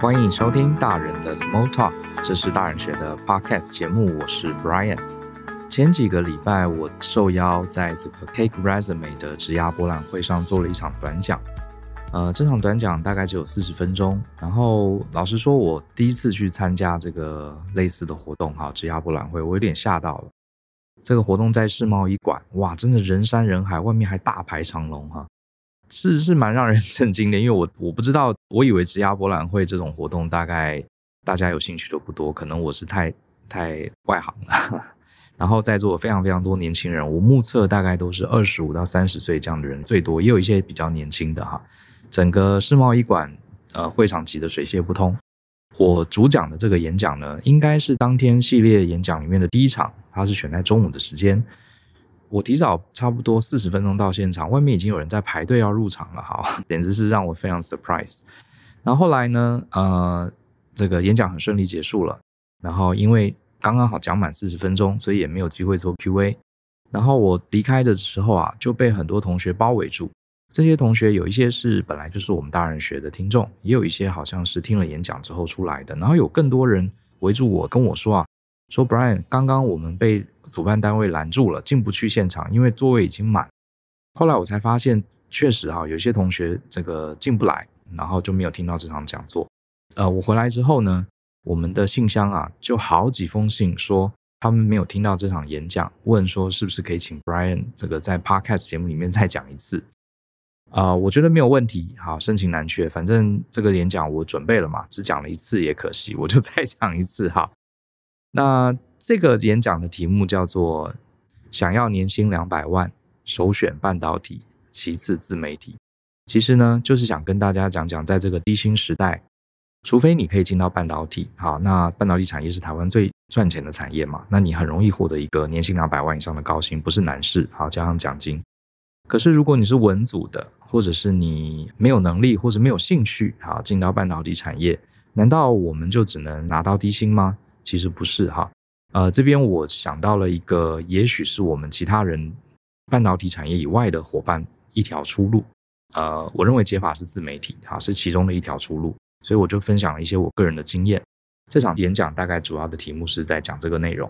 欢迎收听大人的 Small Talk，这是大人学的 Podcast 节目，我是 Brian。前几个礼拜，我受邀在这个 Cake Resume 的职涯博览会上做了一场短讲。呃，这场短讲大概只有四十分钟。然后老实说，我第一次去参加这个类似的活动哈，职涯博览会，我有点吓到了。这个活动在世贸一馆，哇，真的人山人海，外面还大排长龙哈，是是蛮让人震惊的，因为我我不知道，我以为职涯博览会这种活动，大概大家有兴趣的不多，可能我是太太外行了。然后在座非常非常多年轻人，我目测大概都是二十五到三十岁这样的人最多，也有一些比较年轻的哈。整个世贸一馆呃会场挤得水泄不通。我主讲的这个演讲呢，应该是当天系列演讲里面的第一场，它是选在中午的时间。我提早差不多四十分钟到现场，外面已经有人在排队要入场了，哈，简直是让我非常 surprise。然后后来呢，呃，这个演讲很顺利结束了，然后因为刚刚好讲满四十分钟，所以也没有机会做 Q&A。然后我离开的时候啊，就被很多同学包围住。这些同学有一些是本来就是我们大人学的听众，也有一些好像是听了演讲之后出来的。然后有更多人围住我跟我说啊，说 Brian，刚刚我们被主办单位拦住了，进不去现场，因为座位已经满。后来我才发现，确实哈，有些同学这个进不来，然后就没有听到这场讲座。呃，我回来之后呢，我们的信箱啊，就好几封信说他们没有听到这场演讲，问说是不是可以请 Brian 这个在 Podcast 节目里面再讲一次。啊，我觉得没有问题。好，盛情难却，反正这个演讲我准备了嘛，只讲了一次也可惜，我就 再讲一次哈。那这个演讲的题目叫做“想要年薪两百万，首选半导体，其次自媒体”。其实呢，就是想跟大家讲讲，在这个低薪时代，除非你可以进到半导体，好，那半导体产业是台湾最赚钱的产业嘛，那你很容易获得一个年薪两百万以上的高薪，不是难事。好，加上奖金。可是如果你是文组的，或者是你没有能力或者没有兴趣啊，进到半导体产业，难道我们就只能拿到低薪吗？其实不是哈，呃，这边我想到了一个，也许是我们其他人半导体产业以外的伙伴一条出路。呃，我认为解法是自媒体哈，是其中的一条出路。所以我就分享了一些我个人的经验。这场演讲大概主要的题目是在讲这个内容。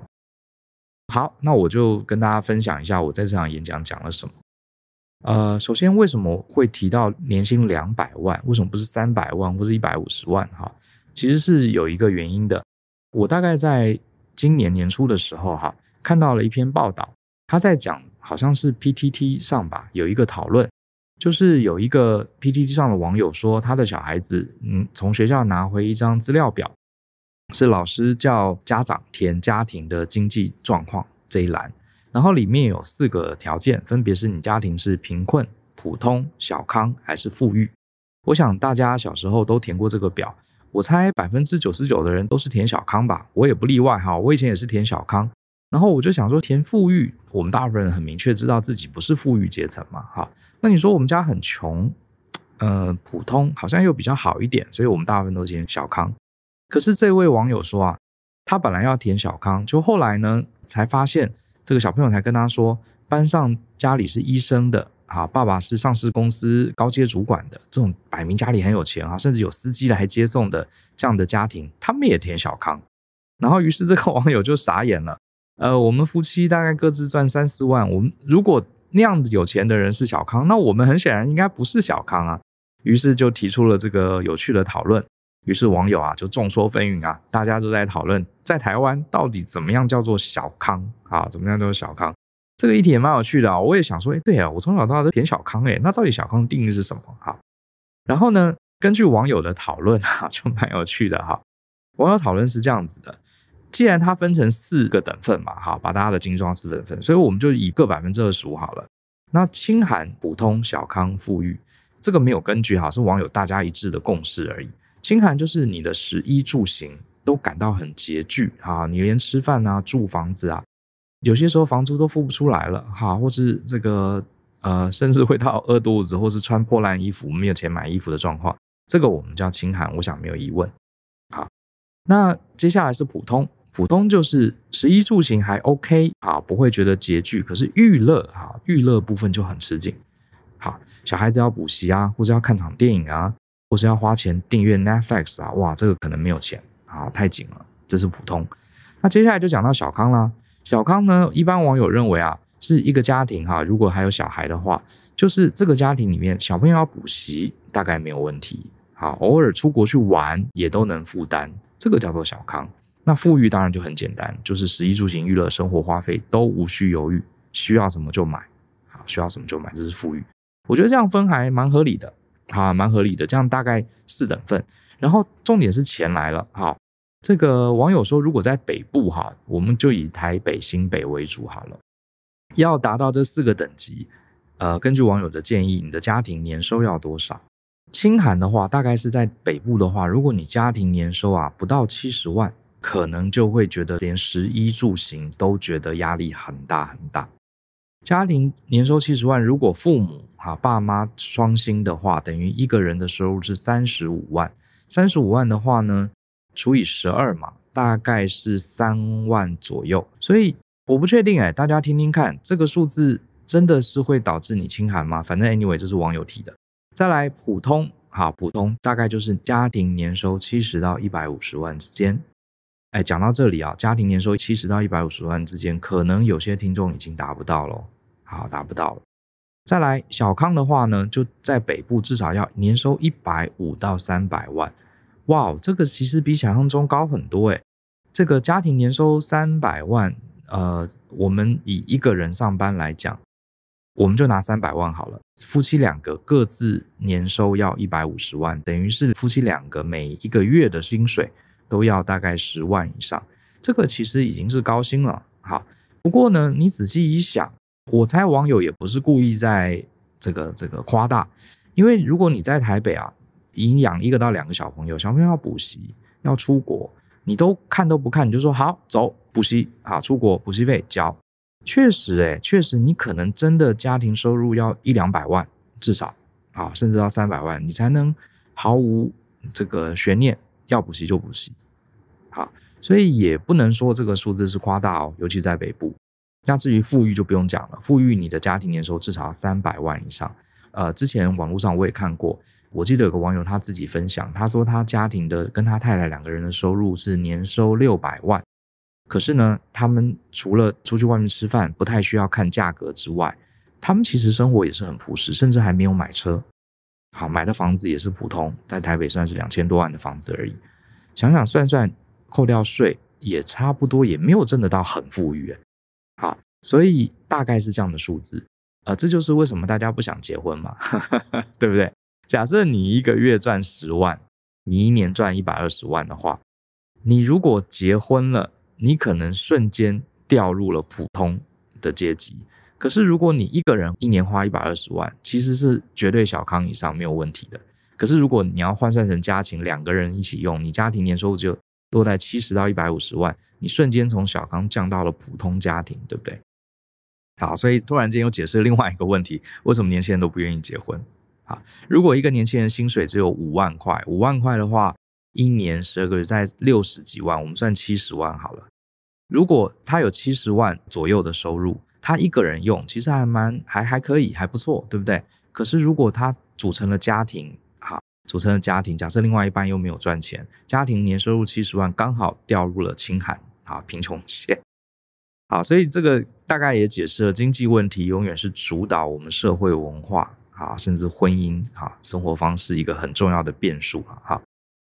好，那我就跟大家分享一下我在这场演讲讲了什么。呃，首先为什么会提到年薪两百万？为什么不是三百万或者一百五十万？哈，其实是有一个原因的。我大概在今年年初的时候，哈，看到了一篇报道，他在讲好像是 PTT 上吧，有一个讨论，就是有一个 PTT 上的网友说，他的小孩子，嗯，从学校拿回一张资料表，是老师叫家长填家庭的经济状况这一栏。然后里面有四个条件，分别是你家庭是贫困、普通、小康还是富裕。我想大家小时候都填过这个表，我猜百分之九十九的人都是填小康吧，我也不例外哈。我以前也是填小康，然后我就想说填富裕，我们大部分人很明确知道自己不是富裕阶层嘛哈。那你说我们家很穷，呃，普通好像又比较好一点，所以我们大部分都填小康。可是这位网友说啊，他本来要填小康，就后来呢才发现。这个小朋友才跟他说，班上家里是医生的，啊，爸爸是上市公司高阶主管的，这种摆明家里很有钱啊，甚至有司机来接送的这样的家庭，他们也填小康。然后，于是这个网友就傻眼了。呃，我们夫妻大概各自赚三四万，我们如果那样子有钱的人是小康，那我们很显然应该不是小康啊。于是就提出了这个有趣的讨论。于是网友啊就众说纷纭啊，大家都在讨论在台湾到底怎么样叫做小康啊，怎么样叫做小康？这个议题也蛮有趣的啊，我也想说，哎，对啊，我从小到大都填小康哎，那到底小康的定义是什么啊？然后呢，根据网友的讨论啊，就蛮有趣的哈。网友讨论是这样子的：既然它分成四个等份嘛，哈，把大家的精装四等份，所以我们就以各百分之二十五好了。那清寒、普通、小康、富裕，这个没有根据哈，是网友大家一致的共识而已。清寒就是你的食衣住行都感到很拮据啊，你连吃饭啊、住房子啊，有些时候房租都付不出来了哈，或是这个呃，甚至会到饿肚子，或是穿破烂衣服、没有钱买衣服的状况，这个我们叫清寒，我想没有疑问。好，那接下来是普通，普通就是食衣住行还 OK 啊，不会觉得拮据，可是娱乐哈，娱乐部分就很吃紧。好，小孩子要补习啊，或者要看场电影啊。或是要花钱订阅 Netflix 啊，哇，这个可能没有钱啊，太紧了，这是普通。那接下来就讲到小康啦。小康呢，一般网友认为啊，是一个家庭哈，如果还有小孩的话，就是这个家庭里面小朋友要补习，大概没有问题啊。偶尔出国去玩也都能负担，这个叫做小康。那富裕当然就很简单，就是食衣住行娱乐生活花费都无需犹豫，需要什么就买，啊，需要什么就买，这是富裕。我觉得这样分还蛮合理的。哈，蛮合理的，这样大概四等份。然后重点是钱来了。好，这个网友说，如果在北部哈，我们就以台北、新北为主好了。要达到这四个等级，呃，根据网友的建议，你的家庭年收要多少？清寒的话，大概是在北部的话，如果你家庭年收啊不到七十万，可能就会觉得连食衣住行都觉得压力很大很大。家庭年收七十万，如果父母哈爸妈双薪的话，等于一个人的收入是三十五万。三十五万的话呢，除以十二嘛，大概是三万左右。所以我不确定哎，大家听听看，这个数字真的是会导致你清寒吗？反正 anyway，这是网友提的。再来普通哈，普通大概就是家庭年收七十到一百五十万之间。哎，讲到这里啊，家庭年收七十到一百五十万之间，可能有些听众已经达不到了，好，达不到了。再来小康的话呢，就在北部至少要年收一百五到三百万，哇，这个其实比想象中高很多哎。这个家庭年收三百万，呃，我们以一个人上班来讲，我们就拿三百万好了，夫妻两个各自年收要一百五十万，等于是夫妻两个每一个月的薪水。都要大概十万以上，这个其实已经是高薪了。好，不过呢，你仔细一想，我猜网友也不是故意在这个这个夸大，因为如果你在台北啊，营养一个到两个小朋友，小朋友要补习，要出国，你都看都不看，你就说好走补习啊，出国补习费交。确实，哎，确实你可能真的家庭收入要一两百万至少，啊，甚至到三百万，你才能毫无这个悬念。要补习就补习，好，所以也不能说这个数字是夸大哦，尤其在北部。那至于富裕就不用讲了，富裕你的家庭年收至少三百万以上。呃，之前网络上我也看过，我记得有个网友他自己分享，他说他家庭的跟他太太两个人的收入是年收六百万，可是呢，他们除了出去外面吃饭不太需要看价格之外，他们其实生活也是很朴实，甚至还没有买车。好，买的房子也是普通，在台北算是两千多万的房子而已。想想算算，扣掉税也差不多，也没有挣得到很富裕。好，所以大概是这样的数字。呃，这就是为什么大家不想结婚嘛，对不对？假设你一个月赚十万，你一年赚一百二十万的话，你如果结婚了，你可能瞬间掉入了普通的阶级。可是，如果你一个人一年花一百二十万，其实是绝对小康以上没有问题的。可是，如果你要换算成家庭，两个人一起用，你家庭年收入只有落在七十到一百五十万，你瞬间从小康降到了普通家庭，对不对？好，所以突然间又解释另外一个问题：为什么年轻人都不愿意结婚？啊，如果一个年轻人薪水只有五万块，五万块的话，一年十二个月在六十几万，我们算七十万好了。如果他有七十万左右的收入。他一个人用，其实还蛮还还可以，还不错，对不对？可是如果他组成了家庭，哈，组成了家庭，假设另外一半又没有赚钱，家庭年收入七十万，刚好掉入了青海啊贫穷线。好，所以这个大概也解释了经济问题永远是主导我们社会文化啊，甚至婚姻啊生活方式一个很重要的变数哈，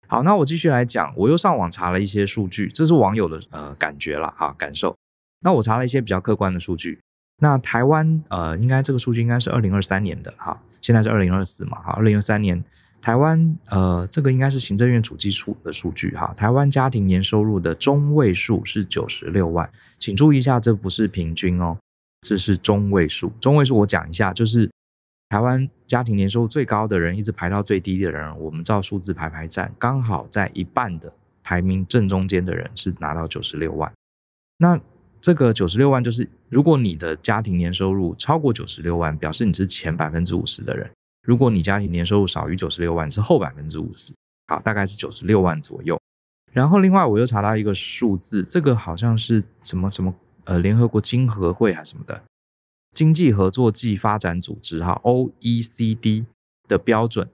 好，那我继续来讲，我又上网查了一些数据，这是网友的呃感觉了，哈，感受。那我查了一些比较客观的数据。那台湾呃，应该这个数据应该是二零二三年的哈，现在是二零二四嘛，哈，二零二三年台湾呃，这个应该是行政院主计处的数据哈。台湾家庭年收入的中位数是九十六万，请注意一下，这不是平均哦，这是中位数。中位数我讲一下，就是台湾家庭年收入最高的人，一直排到最低的人，我们照数字排排站，刚好在一半的排名正中间的人是拿到九十六万。那这个九十六万就是，如果你的家庭年收入超过九十六万，表示你是前百分之五十的人；如果你家庭年收入少于九十六万，是后百分之五十。好，大概是九十六万左右。然后另外我又查到一个数字，这个好像是什么什么呃，联合国经合会还是什么的经济合作暨发展组织哈 （OECD） 的标准，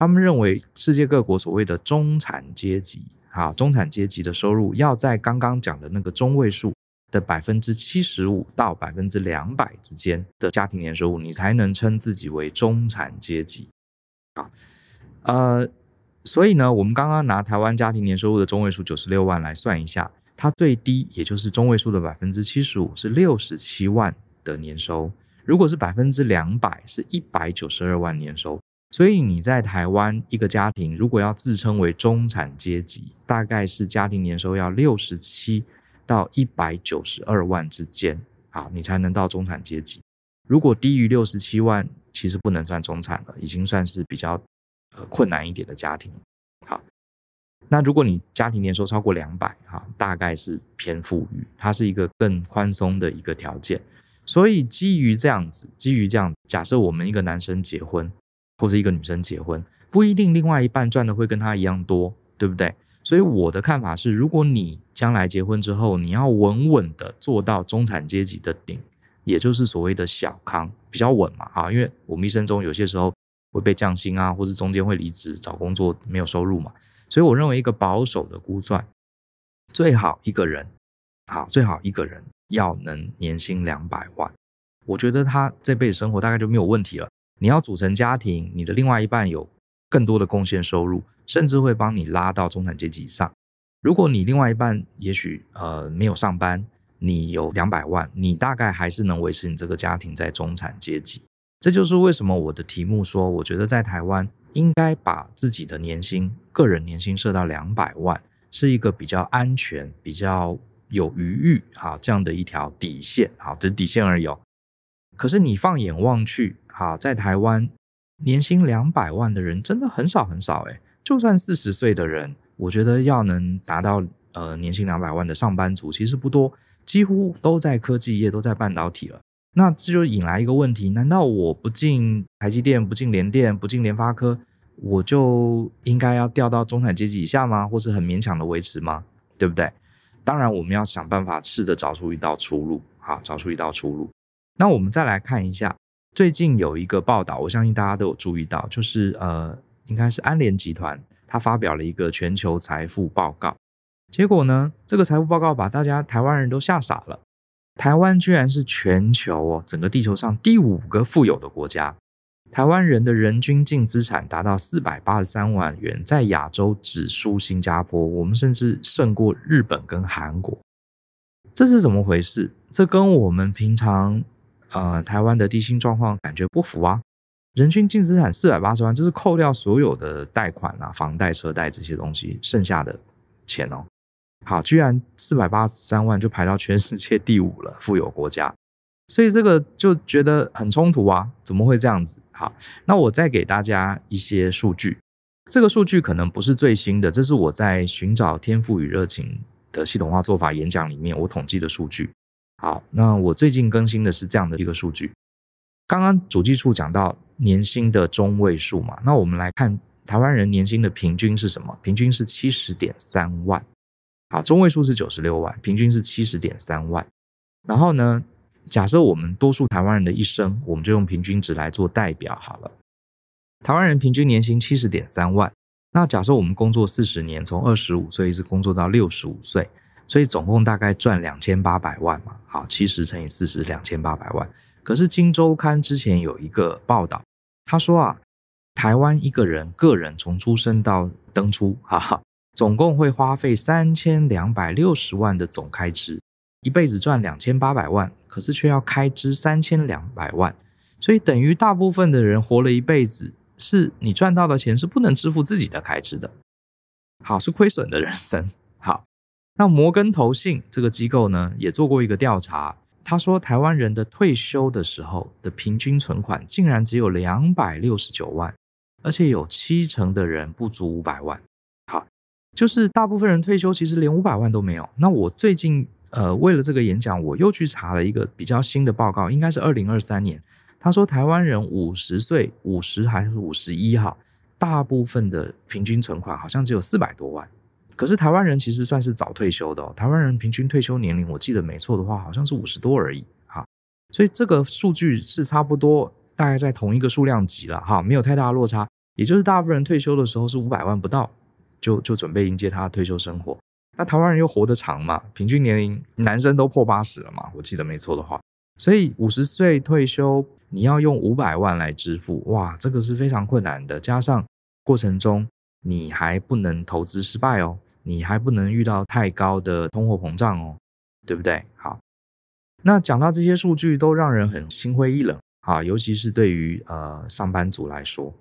他们认为世界各国所谓的中产阶级哈，中产阶级的收入要在刚刚讲的那个中位数。的百分之七十五到百分之两百之间的家庭年收入，你才能称自己为中产阶级。啊，呃，所以呢，我们刚刚拿台湾家庭年收入的中位数九十六万来算一下，它最低也就是中位数的百分之七十五是六十七万的年收，如果是百分之两百是一百九十二万年收。所以你在台湾一个家庭如果要自称为中产阶级，大概是家庭年收要六十七。到一百九十二万之间，好，你才能到中产阶级。如果低于六十七万，其实不能算中产了，已经算是比较呃困难一点的家庭。好，那如果你家庭年收超过两百，哈，大概是偏富裕，它是一个更宽松的一个条件。所以基于这样子，基于这样，假设我们一个男生结婚，或者一个女生结婚，不一定另外一半赚的会跟他一样多，对不对？所以我的看法是，如果你将来结婚之后，你要稳稳的做到中产阶级的顶，也就是所谓的小康，比较稳嘛啊，因为我们一生中有些时候会被降薪啊，或者中间会离职找工作没有收入嘛，所以我认为一个保守的估算，最好一个人，好最好一个人要能年薪两百万，我觉得他这辈子生活大概就没有问题了。你要组成家庭，你的另外一半有更多的贡献收入。甚至会帮你拉到中产阶级以上。如果你另外一半也许呃没有上班，你有两百万，你大概还是能维持你这个家庭在中产阶级。这就是为什么我的题目说，我觉得在台湾应该把自己的年薪个人年薪设到两百万，是一个比较安全、比较有余裕哈这样的一条底线啊，只是底线而已。可是你放眼望去，哈，在台湾年薪两百万的人真的很少很少，诶，就算四十岁的人，我觉得要能达到呃年薪两百万的上班族其实不多，几乎都在科技业，都在半导体了。那这就引来一个问题：难道我不进台积电、不进联电、不进联发科，我就应该要掉到中产阶级以下吗？或是很勉强的维持吗？对不对？当然，我们要想办法试着找出一道出路好，找出一道出路。那我们再来看一下，最近有一个报道，我相信大家都有注意到，就是呃。应该是安联集团，他发表了一个全球财富报告，结果呢，这个财富报告把大家台湾人都吓傻了。台湾居然是全球哦，整个地球上第五个富有的国家，台湾人的人均净资产达到四百八十三万元，在亚洲只输新加坡，我们甚至胜过日本跟韩国。这是怎么回事？这跟我们平常，呃，台湾的地薪状况感觉不符啊。人均净资产四百八十万，这是扣掉所有的贷款啊、房贷、车贷这些东西剩下的钱哦。好，居然四百八十三万就排到全世界第五了，富有国家。所以这个就觉得很冲突啊，怎么会这样子？好，那我再给大家一些数据，这个数据可能不是最新的，这是我在寻找天赋与热情的系统化做法演讲里面我统计的数据。好，那我最近更新的是这样的一个数据。刚刚主计处讲到年薪的中位数嘛，那我们来看台湾人年薪的平均是什么？平均是七十点三万，好，中位数是九十六万，平均是七十点三万。然后呢，假设我们多数台湾人的一生，我们就用平均值来做代表好了。台湾人平均年薪七十点三万，那假设我们工作四十年，从二十五岁一直工作到六十五岁，所以总共大概赚两千八百万嘛，好，七十乘以四十两千八百万。可是《金周刊》之前有一个报道，他说啊，台湾一个人个人从出生到登出，哈哈，总共会花费三千两百六十万的总开支，一辈子赚两千八百万，可是却要开支三千两百万，所以等于大部分的人活了一辈子，是你赚到的钱是不能支付自己的开支的，好，是亏损的人生。好，那摩根投信这个机构呢，也做过一个调查。他说，台湾人的退休的时候的平均存款竟然只有两百六十九万，而且有七成的人不足五百万。好，就是大部分人退休其实连五百万都没有。那我最近呃为了这个演讲，我又去查了一个比较新的报告，应该是二零二三年。他说，台湾人五十岁五十还是五十一哈，大部分的平均存款好像只有四百多万。可是台湾人其实算是早退休的，台湾人平均退休年龄，我记得没错的话，好像是五十多而已哈。所以这个数据是差不多，大概在同一个数量级了哈，没有太大的落差。也就是大部分人退休的时候是五百万不到，就就准备迎接他退休生活。那台湾人又活得长嘛，平均年龄男生都破八十了嘛，我记得没错的话，所以五十岁退休，你要用五百万来支付，哇，这个是非常困难的。加上过程中你还不能投资失败哦。你还不能遇到太高的通货膨胀哦，对不对？好，那讲到这些数据都让人很心灰意冷啊，尤其是对于呃上班族来说。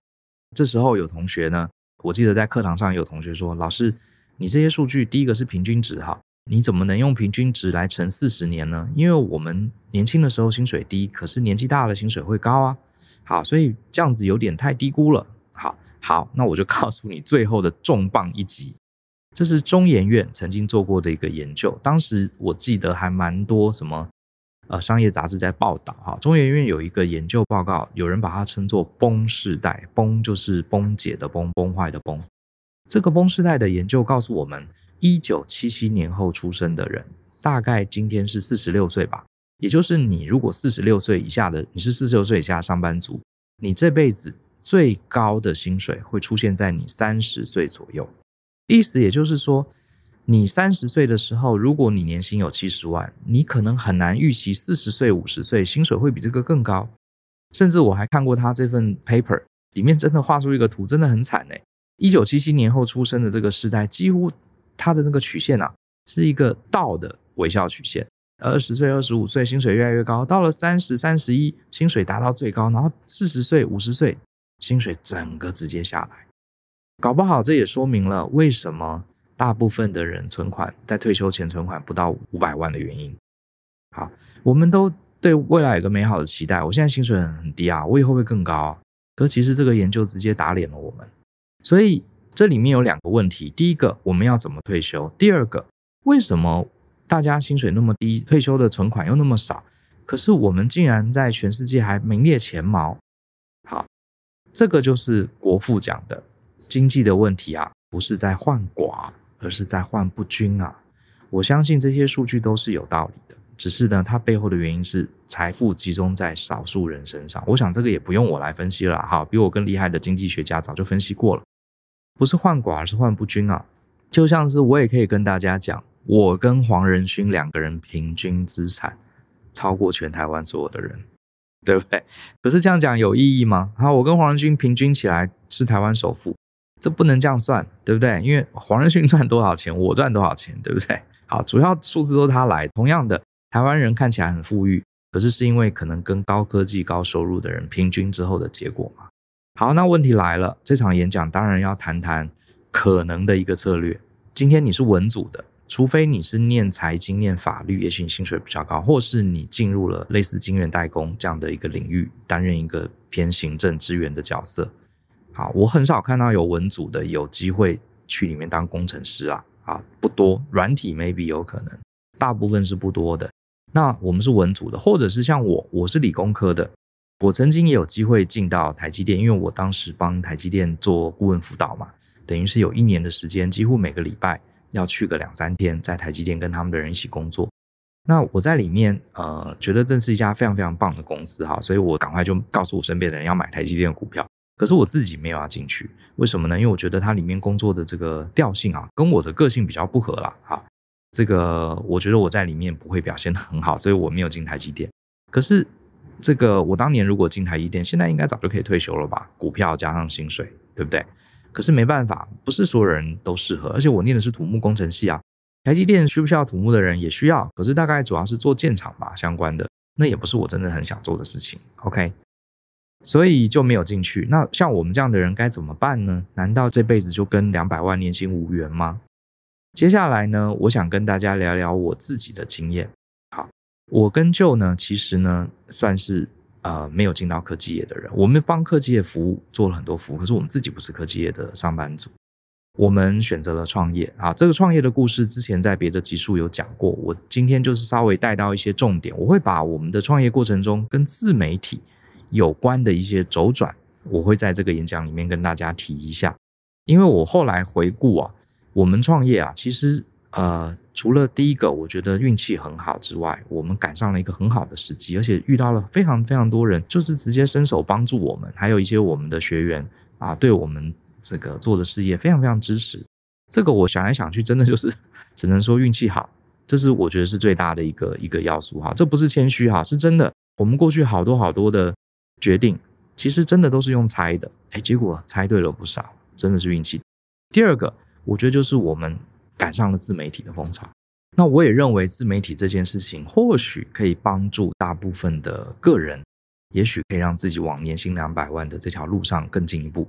这时候有同学呢，我记得在课堂上有同学说：“老师，你这些数据第一个是平均值哈，你怎么能用平均值来乘四十年呢？因为我们年轻的时候薪水低，可是年纪大了薪水会高啊。好，所以这样子有点太低估了。好，好，那我就告诉你最后的重磅一击。”这是中研院曾经做过的一个研究，当时我记得还蛮多什么，呃，商业杂志在报道哈。中研院有一个研究报告，有人把它称作“崩世代”，崩就是崩解的崩，崩坏的崩。这个“崩世代”的研究告诉我们，一九七七年后出生的人，大概今天是四十六岁吧。也就是你如果四十六岁以下的，你是四十六岁以下上班族，你这辈子最高的薪水会出现在你三十岁左右。意思也就是说，你三十岁的时候，如果你年薪有七十万，你可能很难预期四十岁、五十岁薪水会比这个更高。甚至我还看过他这份 paper，里面真的画出一个图，真的很惨哎！一九七七年后出生的这个时代，几乎他的那个曲线啊，是一个倒的微笑曲线。二十岁、二十五岁薪水越来越高，到了三十、三十一，薪水达到最高，然后四十岁、五十岁薪水整个直接下来。搞不好这也说明了为什么大部分的人存款在退休前存款不到五百万的原因。好，我们都对未来有个美好的期待。我现在薪水很低啊，我以后会更高。可其实这个研究直接打脸了我们。所以这里面有两个问题：第一个，我们要怎么退休？第二个，为什么大家薪水那么低，退休的存款又那么少？可是我们竟然在全世界还名列前茅。好，这个就是国富讲的。经济的问题啊，不是在换寡，而是在换不均啊。我相信这些数据都是有道理的，只是呢，它背后的原因是财富集中在少数人身上。我想这个也不用我来分析了，哈，比我更厉害的经济学家早就分析过了。不是换寡，而是换不均啊。就像是我也可以跟大家讲，我跟黄仁勋两个人平均资产超过全台湾所有的人，对不对？可是这样讲有意义吗？好，我跟黄仁勋平均起来是台湾首富。这不能这样算，对不对？因为黄仁勋赚多少钱，我赚多少钱，对不对？好，主要数字都是他来。同样的，台湾人看起来很富裕，可是是因为可能跟高科技、高收入的人平均之后的结果嘛？好，那问题来了，这场演讲当然要谈谈可能的一个策略。今天你是文组的，除非你是念财经、念法律，也许你薪水比较高，或是你进入了类似金元代工这样的一个领域，担任一个偏行政支援的角色。啊，我很少看到有文组的有机会去里面当工程师啊，啊，不多，软体 maybe 有可能，大部分是不多的。那我们是文组的，或者是像我，我是理工科的，我曾经也有机会进到台积电，因为我当时帮台积电做顾问辅导嘛，等于是有一年的时间，几乎每个礼拜要去个两三天，在台积电跟他们的人一起工作。那我在里面，呃，觉得这是一家非常非常棒的公司哈，所以我赶快就告诉我身边的人要买台积电的股票。可是我自己没有要进去，为什么呢？因为我觉得它里面工作的这个调性啊，跟我的个性比较不合了啊。这个我觉得我在里面不会表现很好，所以我没有进台积电。可是这个我当年如果进台积电，现在应该早就可以退休了吧？股票加上薪水，对不对？可是没办法，不是所有人都适合，而且我念的是土木工程系啊。台积电需不需要土木的人也需要，可是大概主要是做建厂吧相关的，那也不是我真的很想做的事情。OK。所以就没有进去。那像我们这样的人该怎么办呢？难道这辈子就跟两百万年薪无缘吗？接下来呢，我想跟大家聊聊我自己的经验。好，我跟舅呢，其实呢算是呃没有进到科技业的人。我们帮科技业服务做了很多服务，可是我们自己不是科技业的上班族。我们选择了创业啊，这个创业的故事之前在别的集数有讲过。我今天就是稍微带到一些重点。我会把我们的创业过程中跟自媒体。有关的一些周转，我会在这个演讲里面跟大家提一下。因为我后来回顾啊，我们创业啊，其实呃，除了第一个我觉得运气很好之外，我们赶上了一个很好的时机，而且遇到了非常非常多人，就是直接伸手帮助我们，还有一些我们的学员啊，对我们这个做的事业非常非常支持。这个我想来想去，真的就是 只能说运气好，这是我觉得是最大的一个一个要素哈。这不是谦虚哈，是真的。我们过去好多好多的。决定其实真的都是用猜的，哎，结果猜对了不少，真的是运气。第二个，我觉得就是我们赶上了自媒体的风潮。那我也认为自媒体这件事情或许可以帮助大部分的个人，也许可以让自己往年薪两百万的这条路上更进一步。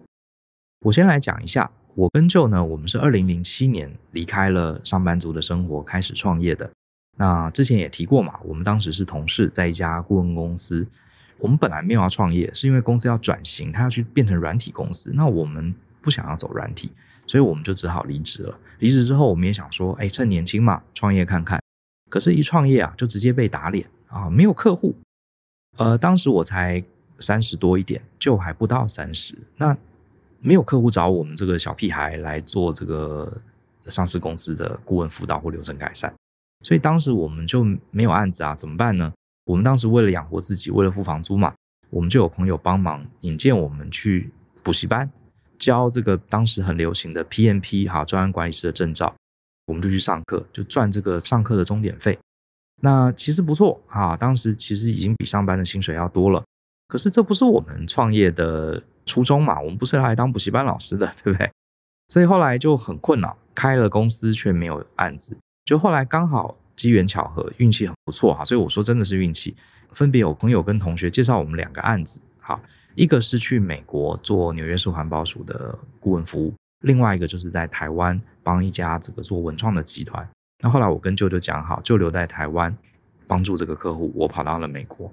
我先来讲一下，我跟舅呢，我们是二零零七年离开了上班族的生活，开始创业的。那之前也提过嘛，我们当时是同事，在一家顾问公司。我们本来没有要创业，是因为公司要转型，它要去变成软体公司。那我们不想要走软体，所以我们就只好离职了。离职之后，我们也想说，哎，趁年轻嘛，创业看看。可是，一创业啊，就直接被打脸啊，没有客户。呃，当时我才三十多一点，就还不到三十，那没有客户找我们这个小屁孩来做这个上市公司的顾问辅导或流程改善，所以当时我们就没有案子啊，怎么办呢？我们当时为了养活自己，为了付房租嘛，我们就有朋友帮忙引荐我们去补习班教这个当时很流行的 PMP 哈，专业管理师的证照，我们就去上课，就赚这个上课的钟点费。那其实不错哈，当时其实已经比上班的薪水要多了。可是这不是我们创业的初衷嘛，我们不是来当补习班老师的，对不对？所以后来就很困扰，开了公司却没有案子。就后来刚好。机缘巧合，运气很不错哈，所以我说真的是运气。分别有朋友跟同学介绍我们两个案子，哈，一个是去美国做纽约市环保署的顾问服务，另外一个就是在台湾帮一家这个做文创的集团。那后来我跟舅舅讲好，就留在台湾帮助这个客户。我跑到了美国。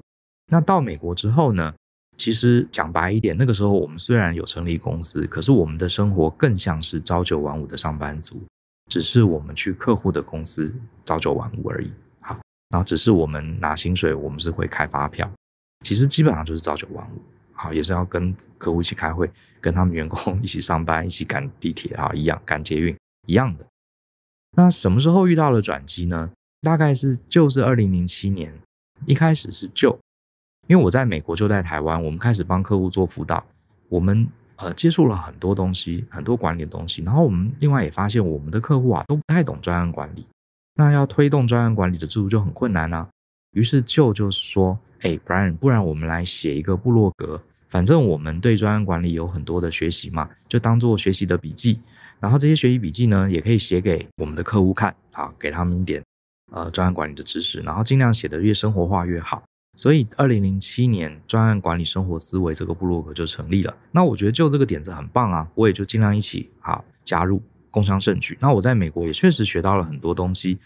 那到美国之后呢，其实讲白一点，那个时候我们虽然有成立公司，可是我们的生活更像是朝九晚五的上班族。只是我们去客户的公司朝九晚五而已，好，然后只是我们拿薪水，我们是会开发票，其实基本上就是朝九晚五，好，也是要跟客户一起开会，跟他们员工 一起上班，一起赶地铁啊，一样赶捷运一样的。那什么时候遇到了转机呢？大概是就是二零零七年，一开始是就，因为我在美国，就在台湾，我们开始帮客户做辅导，我们。呃，接触了很多东西，很多管理的东西。然后我们另外也发现，我们的客户啊都不太懂专案管理，那要推动专案管理的制度就很困难啊。于是就就说，哎，不然不然我们来写一个部落格，反正我们对专案管理有很多的学习嘛，就当做学习的笔记。然后这些学习笔记呢，也可以写给我们的客户看，啊，给他们一点呃专案管理的知识。然后尽量写的越生活化越好。所以，二零零七年，专案管理生活思维这个部落格就成立了。那我觉得就这个点子很棒啊，我也就尽量一起啊加入，共襄盛举。那我在美国也确实学到了很多东西，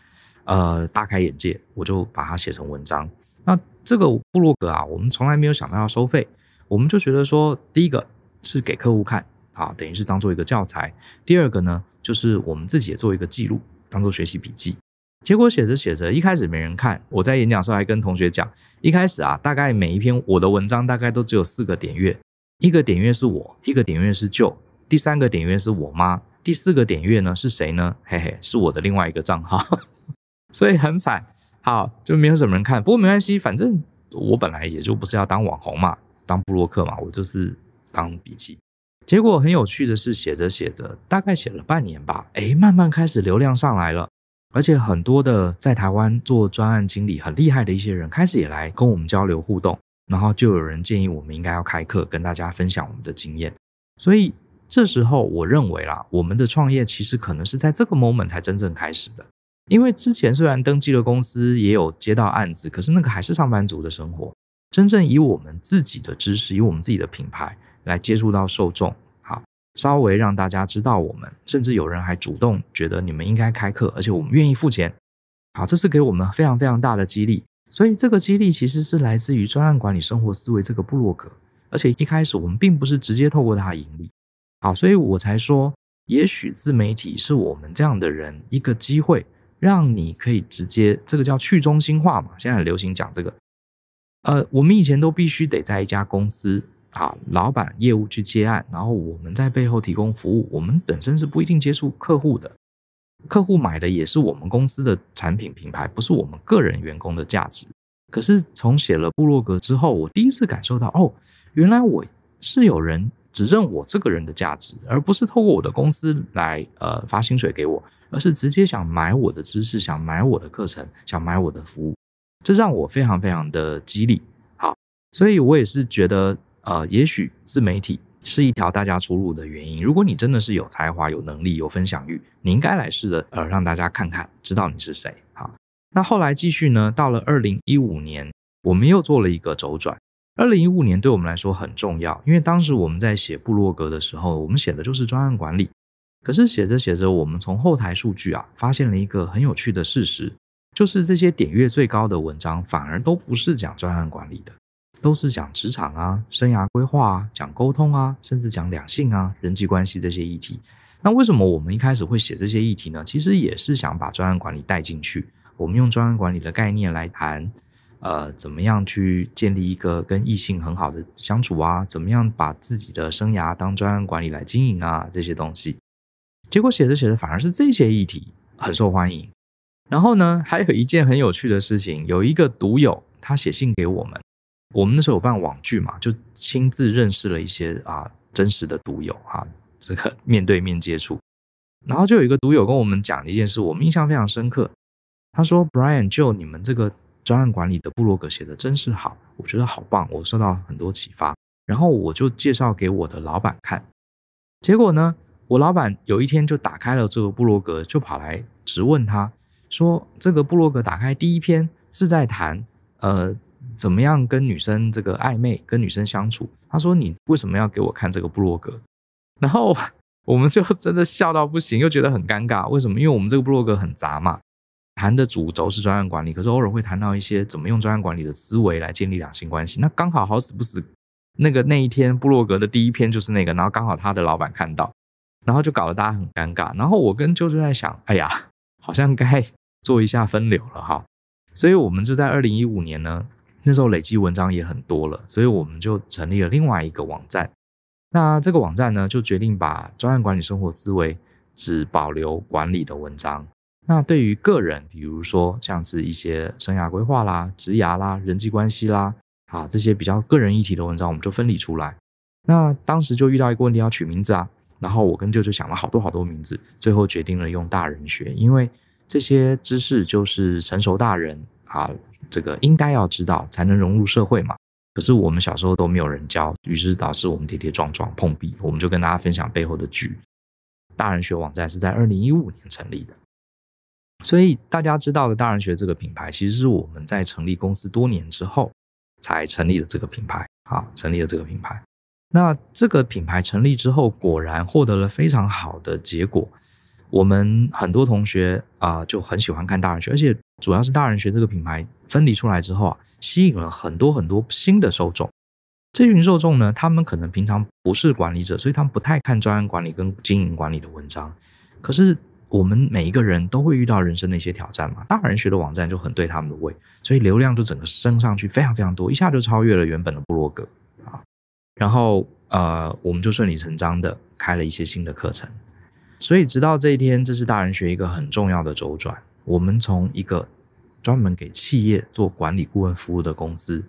呃，大开眼界。我就把它写成文章。那这个部落格啊，我们从来没有想到要收费，我们就觉得说，第一个是给客户看啊，等于是当做一个教材；第二个呢，就是我们自己也做一个记录，当做学习笔记。结果写着写着，一开始没人看。我在演讲时候还跟同学讲，一开始啊，大概每一篇我的文章大概都只有四个点阅，一个点阅是我，一个点阅是舅，第三个点阅是我妈，第四个点阅呢是谁呢？嘿嘿，是我的另外一个账号。所以很惨，好就没有什么人看。不过没关系，反正我本来也就不是要当网红嘛，当布洛克嘛，我就是当笔记。结果很有趣的是，写着写着，大概写了半年吧，哎，慢慢开始流量上来了。而且很多的在台湾做专案经理很厉害的一些人，开始也来跟我们交流互动，然后就有人建议我们应该要开课，跟大家分享我们的经验。所以这时候我认为啦，我们的创业其实可能是在这个 moment 才真正开始的。因为之前虽然登记了公司，也有接到案子，可是那个还是上班族的生活，真正以我们自己的知识，以我们自己的品牌来接触到受众。稍微让大家知道我们，甚至有人还主动觉得你们应该开课，而且我们愿意付钱。好，这是给我们非常非常大的激励。所以这个激励其实是来自于专案管理生活思维这个部落格，而且一开始我们并不是直接透过它盈利。好，所以我才说，也许自媒体是我们这样的人一个机会，让你可以直接，这个叫去中心化嘛，现在很流行讲这个。呃，我们以前都必须得在一家公司。啊，老板业务去接案，然后我们在背后提供服务，我们本身是不一定接触客户的，客户买的也是我们公司的产品品牌，不是我们个人员工的价值。可是从写了部落格之后，我第一次感受到哦，原来我是有人只认我这个人的价值，而不是透过我的公司来呃发薪水给我，而是直接想买我的知识，想买我的课程，想买我的服务，这让我非常非常的激励。好，所以我也是觉得。呃，也许自媒体是一条大家出路的原因。如果你真的是有才华、有能力、有分享欲，你应该来试着呃，让大家看看，知道你是谁。好，那后来继续呢，到了二零一五年，我们又做了一个周转。二零一五年对我们来说很重要，因为当时我们在写部落格的时候，我们写的就是专案管理。可是写着写着，我们从后台数据啊，发现了一个很有趣的事实，就是这些点阅最高的文章，反而都不是讲专案管理的。都是讲职场啊、生涯规划啊、讲沟通啊，甚至讲两性啊、人际关系这些议题。那为什么我们一开始会写这些议题呢？其实也是想把专案管理带进去，我们用专案管理的概念来谈，呃，怎么样去建立一个跟异性很好的相处啊？怎么样把自己的生涯当专案管理来经营啊？这些东西，结果写着写着，反而是这些议题很受欢迎。然后呢，还有一件很有趣的事情，有一个读友他写信给我们。我们那时候有办网剧嘛，就亲自认识了一些啊真实的毒友啊，这个面对面接触，然后就有一个毒友跟我们讲了一件事，我们印象非常深刻。他说：“Brian，就你们这个专案管理的部落格写的真是好，我觉得好棒，我受到很多启发。”然后我就介绍给我的老板看，结果呢，我老板有一天就打开了这个部落格，就跑来质问他说：“这个部落格打开第一篇是在谈呃。”怎么样跟女生这个暧昧，跟女生相处？他说：“你为什么要给我看这个部落格？”然后我们就真的笑到不行，又觉得很尴尬。为什么？因为我们这个部落格很杂嘛，谈的主轴是专案管理，可是偶尔会谈到一些怎么用专案管理的思维来建立两性关系。那刚好好死不死，那个那一天部落格的第一篇就是那个，然后刚好他的老板看到，然后就搞得大家很尴尬。然后我跟啾啾在想：“哎呀，好像该做一下分流了哈。”所以，我们就在二零一五年呢。那时候累积文章也很多了，所以我们就成立了另外一个网站。那这个网站呢，就决定把专案管理、生活思维只保留管理的文章。那对于个人，比如说像是一些生涯规划啦、职涯啦、人际关系啦，啊这些比较个人议题的文章，我们就分离出来。那当时就遇到一个问题，要取名字啊。然后我跟舅舅想了好多好多名字，最后决定了用“大人学”，因为这些知识就是成熟大人。啊，这个应该要知道，才能融入社会嘛。可是我们小时候都没有人教，于是导致我们跌跌撞撞、碰壁。我们就跟大家分享背后的剧。大人学网站是在二零一五年成立的，所以大家知道的“大人学”这个品牌，其实是我们在成立公司多年之后才成立的这个品牌。啊，成立了这个品牌。那这个品牌成立之后，果然获得了非常好的结果。我们很多同学啊，就很喜欢看大人学，而且。主要是大人学这个品牌分离出来之后啊，吸引了很多很多新的受众。这群受众呢，他们可能平常不是管理者，所以他们不太看专业管理跟经营管理的文章。可是我们每一个人都会遇到人生的一些挑战嘛，大人学的网站就很对他们的胃，所以流量就整个升上去非常非常多，一下就超越了原本的部落格啊。然后呃，我们就顺理成章的开了一些新的课程。所以直到这一天，这是大人学一个很重要的周转。我们从一个专门给企业做管理顾问服务的公司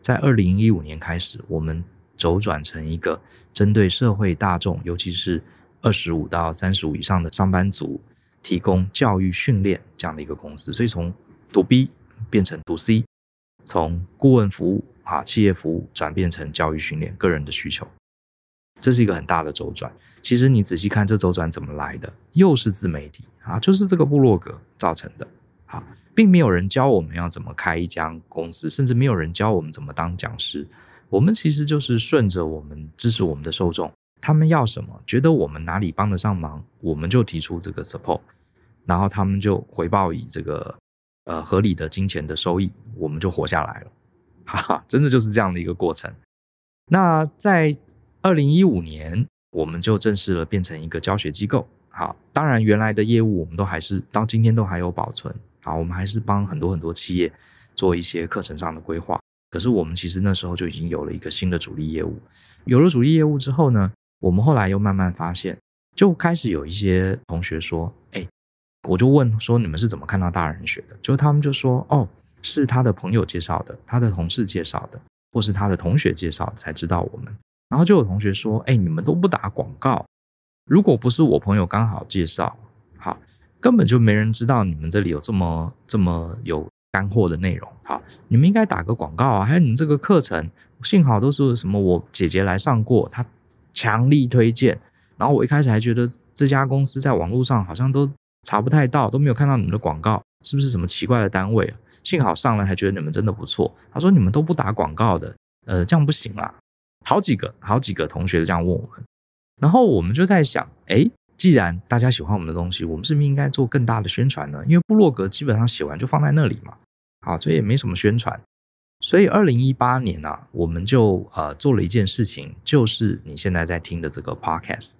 在二零一五年开始，我们周转成一个针对社会大众，尤其是二十五到三十五以上的上班族，提供教育训练这样的一个公司。所以从赌 B 变成赌 C，从顾问服务啊企业服务转变成教育训练个人的需求，这是一个很大的周转。其实你仔细看这周转怎么来的，又是自媒体啊，就是这个部落格造成的。好。并没有人教我们要怎么开一家公司，甚至没有人教我们怎么当讲师。我们其实就是顺着我们支持我们的受众，他们要什么，觉得我们哪里帮得上忙，我们就提出这个 support，然后他们就回报以这个呃合理的金钱的收益，我们就活下来了。哈哈，真的就是这样的一个过程。那在二零一五年，我们就正式了变成一个教学机构。好，当然原来的业务我们都还是到今天都还有保存。啊，我们还是帮很多很多企业做一些课程上的规划。可是我们其实那时候就已经有了一个新的主力业务。有了主力业务之后呢，我们后来又慢慢发现，就开始有一些同学说：“哎，我就问说你们是怎么看到大人学的？就他们就说：哦，是他的朋友介绍的，他的同事介绍的，或是他的同学介绍才知道我们。然后就有同学说：哎，你们都不打广告，如果不是我朋友刚好介绍。”根本就没人知道你们这里有这么这么有干货的内容，好，你们应该打个广告啊！还有你们这个课程，幸好都是什么我姐姐来上过，她强力推荐。然后我一开始还觉得这家公司在网络上好像都查不太到，都没有看到你们的广告，是不是什么奇怪的单位？幸好上了还觉得你们真的不错。他说你们都不打广告的，呃，这样不行啊！好几个好几个同学都这样问我们，然后我们就在想，哎。既然大家喜欢我们的东西，我们是不是应该做更大的宣传呢？因为部落格基本上写完就放在那里嘛，好，所以也没什么宣传。所以二零一八年呢，我们就呃做了一件事情，就是你现在在听的这个 podcast。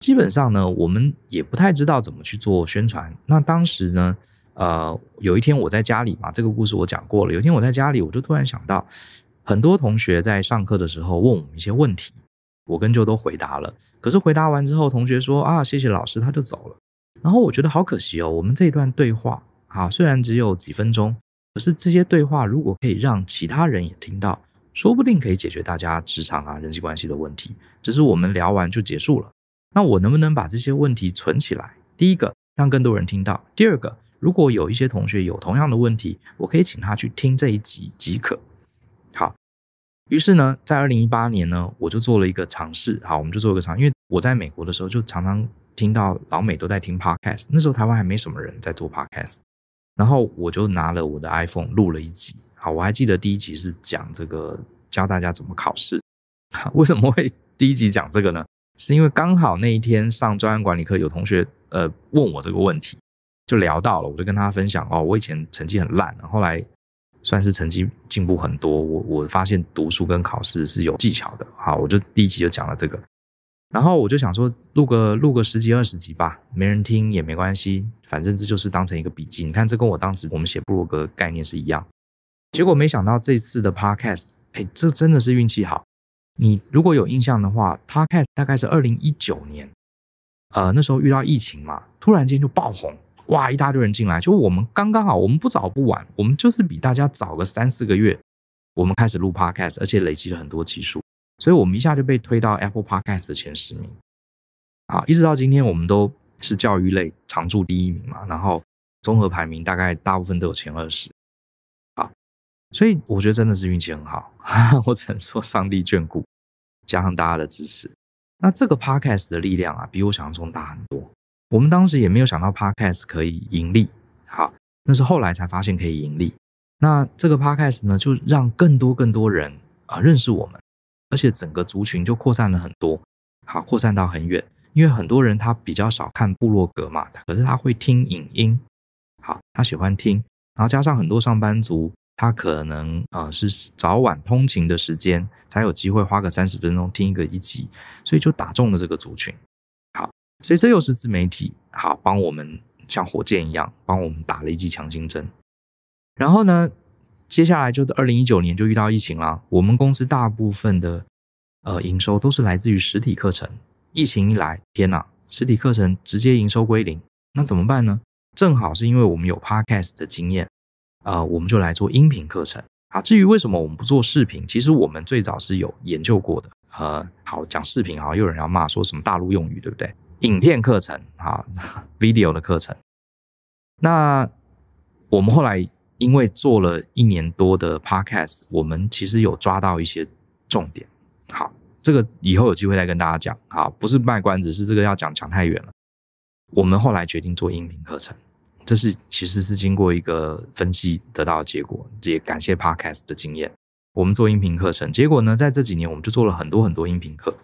基本上呢，我们也不太知道怎么去做宣传。那当时呢，呃，有一天我在家里嘛，这个故事我讲过了。有一天我在家里，我就突然想到，很多同学在上课的时候问我们一些问题。我跟舅都回答了，可是回答完之后，同学说啊，谢谢老师，他就走了。然后我觉得好可惜哦，我们这一段对话啊，虽然只有几分钟，可是这些对话如果可以让其他人也听到，说不定可以解决大家职场啊人际关系的问题。只是我们聊完就结束了。那我能不能把这些问题存起来？第一个让更多人听到；第二个，如果有一些同学有同样的问题，我可以请他去听这一集即可。于是呢，在二零一八年呢，我就做了一个尝试。好，我们就做一个尝，因为我在美国的时候就常常听到老美都在听 podcast，那时候台湾还没什么人在做 podcast。然后我就拿了我的 iPhone 录了一集。好，我还记得第一集是讲这个教大家怎么考试。为什么会第一集讲这个呢？是因为刚好那一天上专业管理课，有同学呃问我这个问题，就聊到了，我就跟他分享哦，我以前成绩很烂，后来。算是成绩进步很多，我我发现读书跟考试是有技巧的，好，我就第一集就讲了这个，然后我就想说录个录个十几二十集吧，没人听也没关系，反正这就是当成一个笔记，你看这跟我当时我们写部落格概念是一样，结果没想到这次的 Podcast，哎，这真的是运气好，你如果有印象的话，Podcast 大概是二零一九年，呃，那时候遇到疫情嘛，突然间就爆红。哇！一大堆人进来，就我们刚刚好，我们不早不晚，我们就是比大家早个三四个月，我们开始录 Podcast，而且累积了很多集数，所以我们一下就被推到 Apple Podcast 的前十名，啊，一直到今天，我们都是教育类常驻第一名嘛，然后综合排名大概大部分都有前二十，啊，所以我觉得真的是运气很好，我只能说上帝眷顾，加上大家的支持，那这个 Podcast 的力量啊，比我想象中大很多。我们当时也没有想到 podcast 可以盈利，好，那是后来才发现可以盈利。那这个 podcast 呢，就让更多更多人啊认识我们，而且整个族群就扩散了很多，好，扩散到很远。因为很多人他比较少看部落格嘛，可是他会听影音，好，他喜欢听，然后加上很多上班族，他可能啊是早晚通勤的时间才有机会花个三十分钟听一个一集，所以就打中了这个族群。所以这又是自媒体，好帮我们像火箭一样帮我们打了一剂强心针。然后呢，接下来就是二零一九年就遇到疫情了。我们公司大部分的呃营收都是来自于实体课程，疫情一来，天哪，实体课程直接营收归零，那怎么办呢？正好是因为我们有 podcast 的经验，啊，我们就来做音频课程。啊，至于为什么我们不做视频，其实我们最早是有研究过的。呃，好，讲视频，好像有人要骂，说什么大陆用语，对不对？影片课程啊，video 的课程。那我们后来因为做了一年多的 podcast，我们其实有抓到一些重点。好，这个以后有机会再跟大家讲。好，不是卖关子，是这个要讲讲太远了。我们后来决定做音频课程，这是其实是经过一个分析得到的结果，也感谢 podcast 的经验。我们做音频课程，结果呢，在这几年我们就做了很多很多音频课。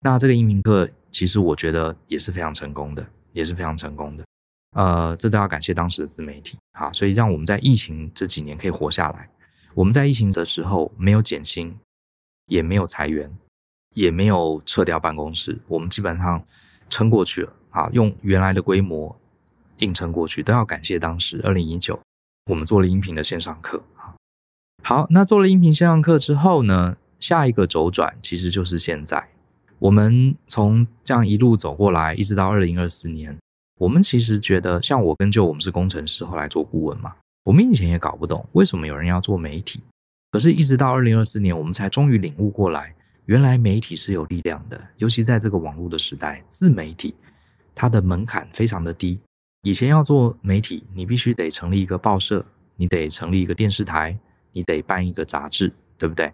那这个音频课。其实我觉得也是非常成功的，也是非常成功的。呃，这都要感谢当时的自媒体啊，所以让我们在疫情这几年可以活下来。我们在疫情的时候没有减薪，也没有裁员，也没有撤掉办公室，我们基本上撑过去了啊，用原来的规模硬撑过去，都要感谢当时二零一九我们做了音频的线上课啊。好，那做了音频线上课之后呢，下一个周转其实就是现在。我们从这样一路走过来，一直到二零二四年，我们其实觉得，像我跟舅，我们是工程师，后来做顾问嘛，我们以前也搞不懂为什么有人要做媒体。可是，一直到二零二四年，我们才终于领悟过来，原来媒体是有力量的，尤其在这个网络的时代，自媒体它的门槛非常的低。以前要做媒体，你必须得成立一个报社，你得成立一个电视台，你得办一个杂志，对不对？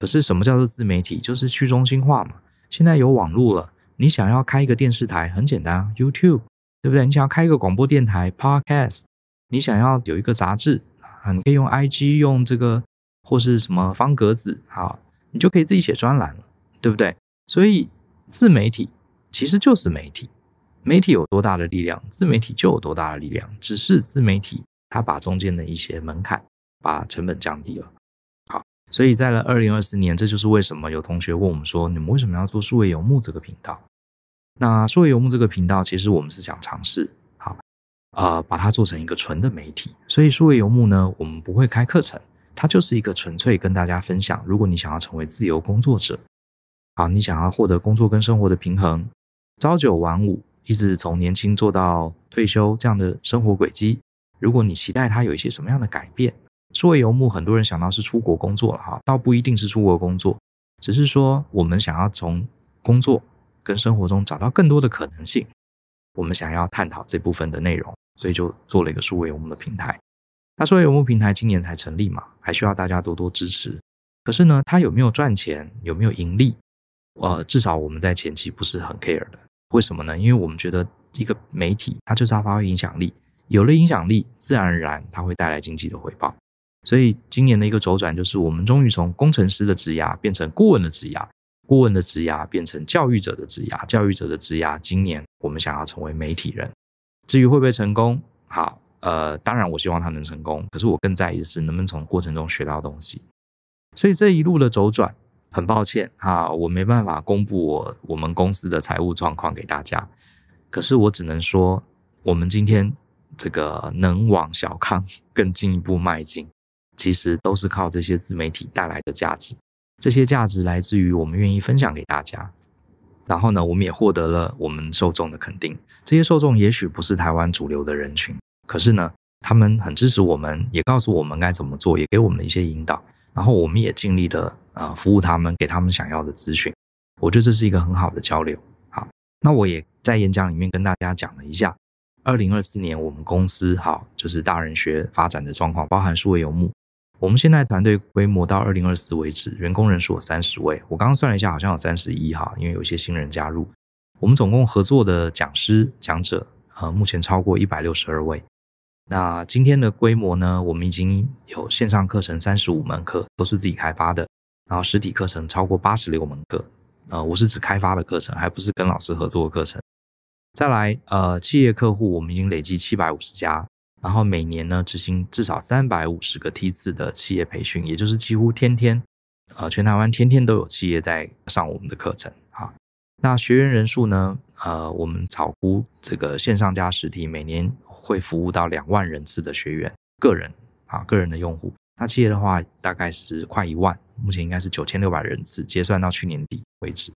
可是什么叫做自媒体？就是去中心化嘛。现在有网络了，你想要开一个电视台很简单，YouTube，对不对？你想要开一个广播电台，Podcast，你想要有一个杂志啊，你可以用 IG，用这个或是什么方格子啊，你就可以自己写专栏了，对不对？所以自媒体其实就是媒体，媒体有多大的力量，自媒体就有多大的力量，只是自媒体它把中间的一些门槛把成本降低了。所以在了二零二四年，这就是为什么有同学问我们说，你们为什么要做数位游牧这个频道？那数位游牧这个频道，其实我们是想尝试，好，呃，把它做成一个纯的媒体。所以数位游牧呢，我们不会开课程，它就是一个纯粹跟大家分享。如果你想要成为自由工作者，好，你想要获得工作跟生活的平衡，朝九晚五，一直从年轻做到退休这样的生活轨迹，如果你期待它有一些什么样的改变？数位游牧，很多人想到是出国工作了哈，倒不一定是出国工作，只是说我们想要从工作跟生活中找到更多的可能性，我们想要探讨这部分的内容，所以就做了一个数位游牧的平台。那数位游牧平台今年才成立嘛，还需要大家多多支持。可是呢，它有没有赚钱，有没有盈利？呃，至少我们在前期不是很 care 的。为什么呢？因为我们觉得一个媒体，它就是要发挥影响力，有了影响力，自然而然它会带来经济的回报。所以今年的一个走转，就是我们终于从工程师的职涯变成顾问的职涯，顾问的职涯变成教育者的职涯，教育者的职涯，今年我们想要成为媒体人，至于会不会成功，好，呃，当然我希望他能成功，可是我更在意的是能不能从过程中学到东西。所以这一路的走转，很抱歉啊，我没办法公布我我们公司的财务状况给大家，可是我只能说，我们今天这个能往小康更进一步迈进。其实都是靠这些自媒体带来的价值，这些价值来自于我们愿意分享给大家，然后呢，我们也获得了我们受众的肯定。这些受众也许不是台湾主流的人群，可是呢，他们很支持我们，也告诉我们该怎么做，也给我们了一些引导。然后我们也尽力的呃服务他们，给他们想要的资讯。我觉得这是一个很好的交流。好，那我也在演讲里面跟大家讲了一下，二零二四年我们公司好就是大人学发展的状况，包含数位游牧。我们现在团队规模到二零二四为止，员工人数有三十位。我刚刚算了一下，好像有三十一哈，因为有些新人加入。我们总共合作的讲师、讲者，呃，目前超过一百六十二位。那今天的规模呢？我们已经有线上课程三十五门课，都是自己开发的。然后实体课程超过八十六门课。呃，我是指开发的课程，还不是跟老师合作的课程。再来，呃，企业客户我们已经累计七百五十家。然后每年呢，执行至少三百五十个梯次的企业培训，也就是几乎天天，呃，全台湾天天都有企业在上我们的课程啊。那学员人数呢，呃，我们草估这个线上加实体，每年会服务到两万人次的学员个人啊，个人的用户。那企业的话，大概是快一万，目前应该是九千六百人次，结算到去年底为止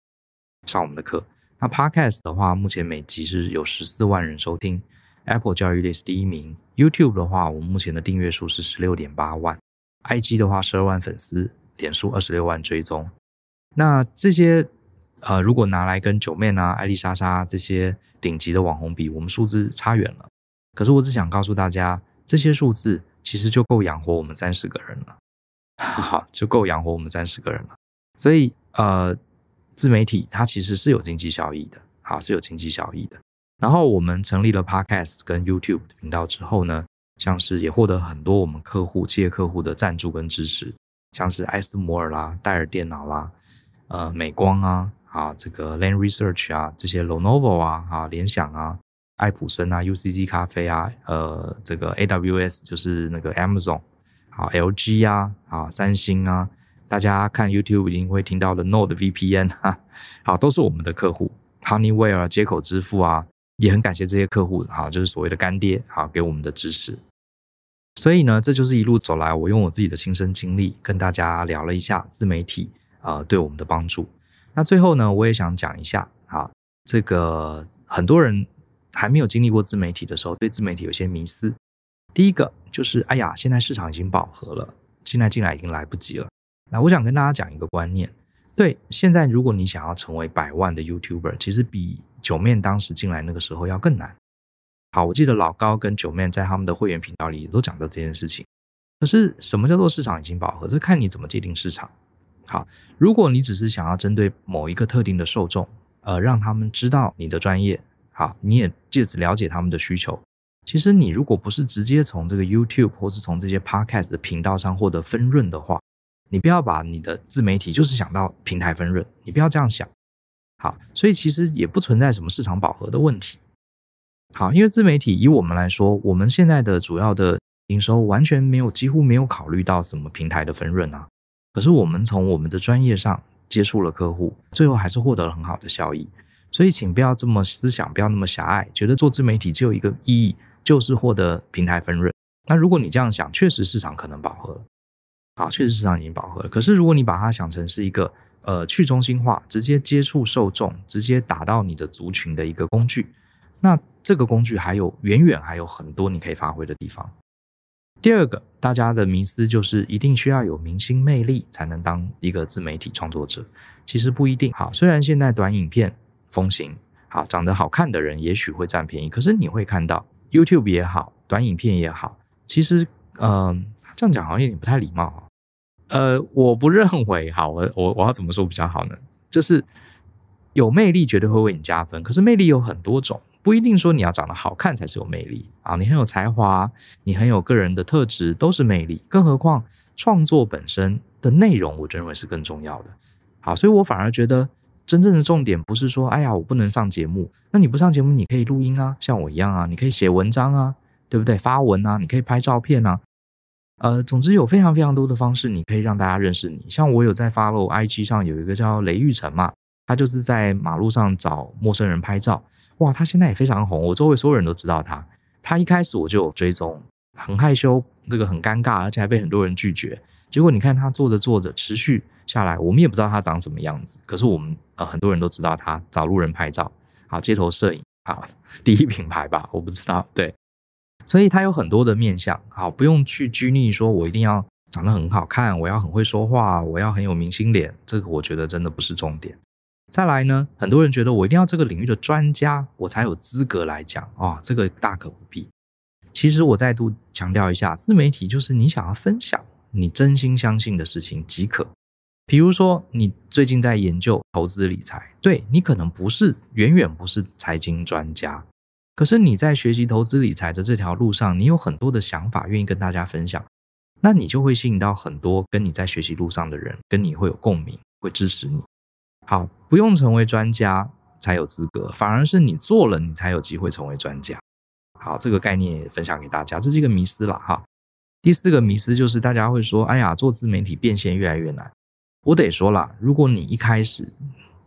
上我们的课。那 Podcast 的话，目前每集是有十四万人收听。Apple 教育易是第一名，YouTube 的话，我目前的订阅数是十六点八万，IG 的话十二万粉丝，脸书二十六万追踪。那这些呃，如果拿来跟九妹啊、艾丽莎莎这些顶级的网红比，我们数字差远了。可是我只想告诉大家，这些数字其实就够养活我们三十个人了，哈哈，就够养活我们三十个人了。所以呃，自媒体它其实是有经济效益的，好，是有经济效益的。然后我们成立了 Podcast 跟 YouTube 频道之后呢，像是也获得很多我们客户、企业客户的赞助跟支持，像是艾斯摩尔啦、戴尔电脑啦、呃美光啊、啊这个 l a n Research 啊、这些 Lenovo 啊、啊联想啊、爱普生啊、UCC 咖啡啊、呃这个 AWS 就是那个 Amazon 啊、LG 啊、啊三星啊，大家看 YouTube 一定会听到的 Node VPN 啊，好都是我们的客户，Honeywell 接口支付啊。也很感谢这些客户哈，就是所谓的干爹哈，给我们的支持。所以呢，这就是一路走来，我用我自己的亲身经历跟大家聊了一下自媒体啊对我们的帮助。那最后呢，我也想讲一下啊，这个很多人还没有经历过自媒体的时候，对自媒体有些迷思。第一个就是哎呀，现在市场已经饱和了，现在进来已经来不及了。那我想跟大家讲一个观念，对，现在如果你想要成为百万的 YouTuber，其实比九面当时进来那个时候要更难。好，我记得老高跟九面在他们的会员频道里都讲到这件事情。可是，什么叫做市场已经饱和？这看你怎么界定市场。好，如果你只是想要针对某一个特定的受众，呃，让他们知道你的专业，好，你也借此了解他们的需求。其实，你如果不是直接从这个 YouTube 或是从这些 Podcast 频道上获得分润的话，你不要把你的自媒体就是想到平台分润，你不要这样想。好，所以其实也不存在什么市场饱和的问题。好，因为自媒体以我们来说，我们现在的主要的营收完全没有几乎没有考虑到什么平台的分润啊。可是我们从我们的专业上接触了客户，最后还是获得了很好的效益。所以，请不要这么思想，不要那么狭隘，觉得做自媒体只有一个意义就是获得平台分润。那如果你这样想，确实市场可能饱和，啊，确实市场已经饱和了。可是如果你把它想成是一个。呃，去中心化，直接接触受众，直接打到你的族群的一个工具。那这个工具还有远远还有很多你可以发挥的地方。第二个，大家的迷思就是一定需要有明星魅力才能当一个自媒体创作者，其实不一定。好，虽然现在短影片风行，好长得好看的人也许会占便宜，可是你会看到 YouTube 也好，短影片也好，其实嗯，这样讲好像有点不太礼貌啊。呃，我不认为，好，我我我要怎么说比较好呢？就是有魅力绝对会为你加分，可是魅力有很多种，不一定说你要长得好看才是有魅力啊。你很有才华，你很有个人的特质，都是魅力。更何况创作本身的内容，我认为是更重要的。好，所以我反而觉得真正的重点不是说，哎呀，我不能上节目。那你不上节目，你可以录音啊，像我一样啊，你可以写文章啊，对不对？发文啊，你可以拍照片啊。呃，总之有非常非常多的方式，你可以让大家认识你。像我有在 follow i g 上有一个叫雷玉成嘛，他就是在马路上找陌生人拍照，哇，他现在也非常红，我周围所有人都知道他。他一开始我就有追踪，很害羞，这个很尴尬，而且还被很多人拒绝。结果你看他做着做着持续下来，我们也不知道他长什么样子，可是我们呃很多人都知道他找路人拍照，好街头摄影，好 第一品牌吧，我不知道，对。所以它有很多的面相，好，不用去拘泥，说我一定要长得很好看，我要很会说话，我要很有明星脸，这个我觉得真的不是重点。再来呢，很多人觉得我一定要这个领域的专家，我才有资格来讲啊，这个大可不必。其实我再度强调一下，自媒体就是你想要分享，你真心相信的事情即可。比如说，你最近在研究投资理财，对你可能不是远远不是财经专家。可是你在学习投资理财的这条路上，你有很多的想法愿意跟大家分享，那你就会吸引到很多跟你在学习路上的人，跟你会有共鸣，会支持你。好，不用成为专家才有资格，反而是你做了，你才有机会成为专家。好，这个概念分享给大家，这是一个迷思了哈。第四个迷思就是大家会说，哎呀，做自媒体变现越来越难。我得说了，如果你一开始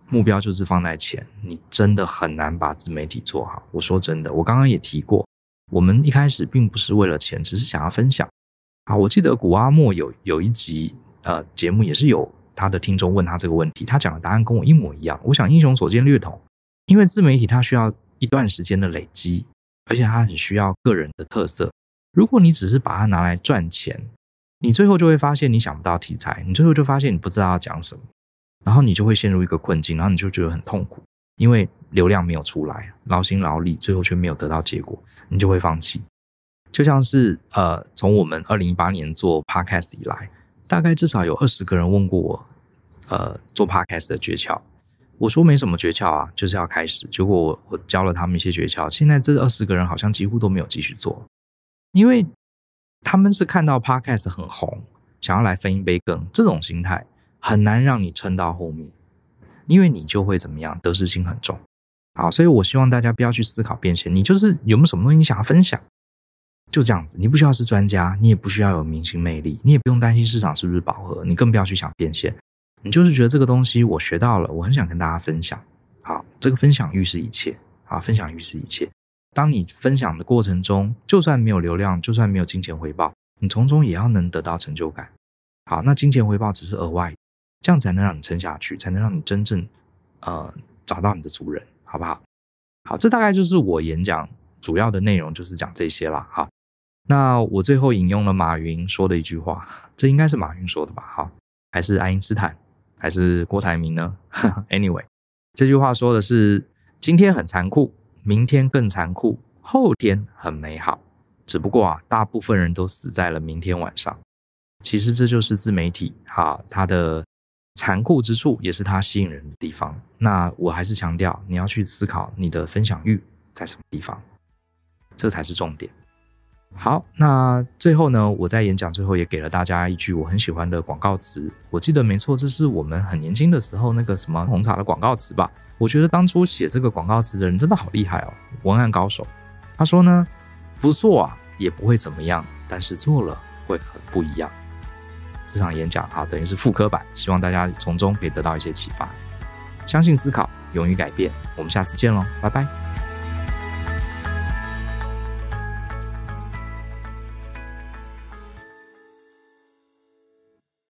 目标就是放在钱，你真的很难把自媒体做好。我说真的，我刚刚也提过，我们一开始并不是为了钱，只是想要分享。啊，我记得古阿莫有有一集呃节目，也是有他的听众问他这个问题，他讲的答案跟我一模一样。我想英雄所见略同，因为自媒体它需要一段时间的累积，而且它很需要个人的特色。如果你只是把它拿来赚钱，你最后就会发现你想不到题材，你最后就发现你不知道要讲什么。然后你就会陷入一个困境，然后你就觉得很痛苦，因为流量没有出来，劳心劳力，最后却没有得到结果，你就会放弃。就像是呃，从我们二零一八年做 Podcast 以来，大概至少有二十个人问过我，呃，做 Podcast 的诀窍。我说没什么诀窍啊，就是要开始。结果我我教了他们一些诀窍，现在这二十个人好像几乎都没有继续做，因为他们是看到 Podcast 很红，想要来分一杯羹这种心态。很难让你撑到后面，因为你就会怎么样，得失心很重，好，所以我希望大家不要去思考变现，你就是有没有什么东西想要分享，就这样子，你不需要是专家，你也不需要有明星魅力，你也不用担心市场是不是饱和，你更不要去想变现，你就是觉得这个东西我学到了，我很想跟大家分享，好，这个分享欲是一切，啊，分享欲是一切，当你分享的过程中，就算没有流量，就算没有金钱回报，你从中也要能得到成就感，好，那金钱回报只是额外。这样才能让你撑下去，才能让你真正呃找到你的族人，好不好？好，这大概就是我演讲主要的内容，就是讲这些了。哈。那我最后引用了马云说的一句话，这应该是马云说的吧？哈，还是爱因斯坦，还是郭台铭呢？Anyway，这句话说的是：今天很残酷，明天更残酷，后天很美好。只不过啊，大部分人都死在了明天晚上。其实这就是自媒体哈，它的。残酷之处也是它吸引人的地方。那我还是强调，你要去思考你的分享欲在什么地方，这才是重点。好，那最后呢，我在演讲最后也给了大家一句我很喜欢的广告词。我记得没错，这是我们很年轻的时候那个什么红茶的广告词吧？我觉得当初写这个广告词的人真的好厉害哦，文案高手。他说呢：“不做啊，也不会怎么样；但是做了，会很不一样。”这场演讲啊，等于是复刻版，希望大家从中可以得到一些启发。相信思考，勇于改变。我们下次见喽，拜拜。